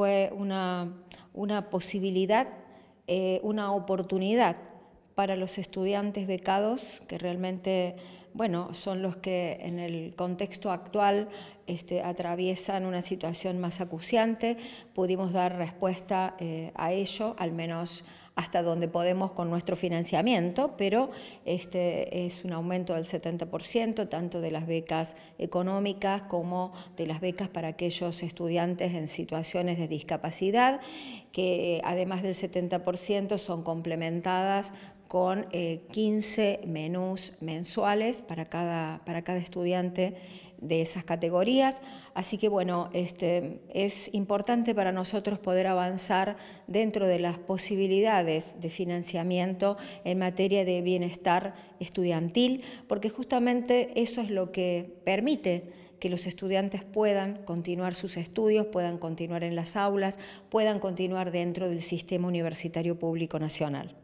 fue una, posibilidad, eh, una oportunidad para los estudiantes becados que realmente bueno, son los que en el contexto actual este, atraviesan una situación más acuciante. Pudimos dar respuesta eh, a ello, al menos hasta donde podemos con nuestro financiamiento, pero este es un aumento del 70%, tanto de las becas económicas como de las becas para aquellos estudiantes en situaciones de discapacidad, que eh, además del 70% son complementadas con 15 eh, menús mensuales para cada, para cada estudiante de esas categorías. Así que bueno, este, es importante para nosotros poder avanzar dentro de las posibilidades de financiamiento en materia de bienestar estudiantil, porque justamente eso es lo que permite que los estudiantes puedan continuar sus estudios, puedan continuar en las aulas, puedan continuar dentro del sistema universitario público nacional.